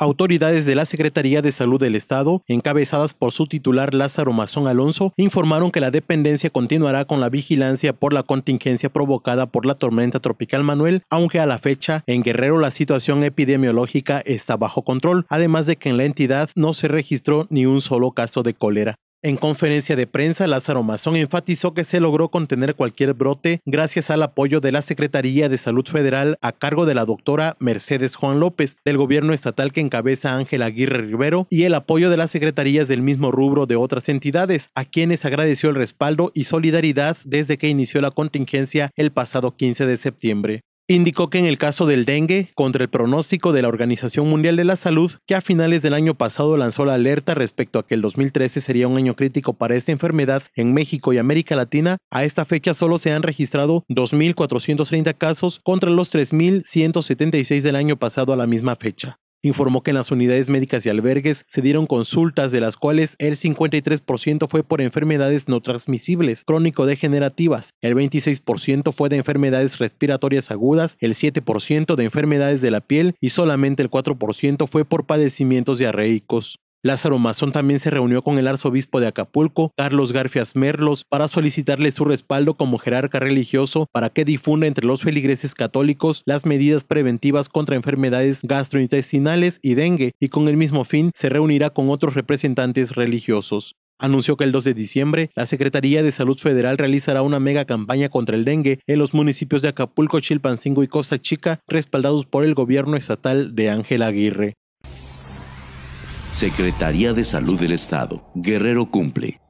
Autoridades de la Secretaría de Salud del Estado, encabezadas por su titular Lázaro Mazón Alonso, informaron que la dependencia continuará con la vigilancia por la contingencia provocada por la tormenta tropical Manuel, aunque a la fecha en Guerrero la situación epidemiológica está bajo control, además de que en la entidad no se registró ni un solo caso de cólera. En conferencia de prensa, Lázaro Mazón enfatizó que se logró contener cualquier brote gracias al apoyo de la Secretaría de Salud Federal a cargo de la doctora Mercedes Juan López, del gobierno estatal que encabeza Ángel Aguirre Rivero, y el apoyo de las secretarías del mismo rubro de otras entidades, a quienes agradeció el respaldo y solidaridad desde que inició la contingencia el pasado 15 de septiembre. Indicó que en el caso del dengue, contra el pronóstico de la Organización Mundial de la Salud, que a finales del año pasado lanzó la alerta respecto a que el 2013 sería un año crítico para esta enfermedad en México y América Latina, a esta fecha solo se han registrado 2.430 casos contra los 3.176 del año pasado a la misma fecha. Informó que en las unidades médicas y albergues se dieron consultas, de las cuales el 53% fue por enfermedades no transmisibles, crónico-degenerativas, el 26% fue de enfermedades respiratorias agudas, el 7% de enfermedades de la piel y solamente el 4% fue por padecimientos diarreicos. Lázaro Mazón también se reunió con el arzobispo de Acapulco, Carlos Garfias Merlos, para solicitarle su respaldo como jerarca religioso para que difunda entre los feligreses católicos las medidas preventivas contra enfermedades gastrointestinales y dengue, y con el mismo fin se reunirá con otros representantes religiosos. Anunció que el 2 de diciembre la Secretaría de Salud Federal realizará una mega campaña contra el dengue en los municipios de Acapulco, Chilpancingo y Costa Chica, respaldados por el gobierno estatal de Ángel Aguirre. Secretaría de Salud del Estado. Guerrero cumple.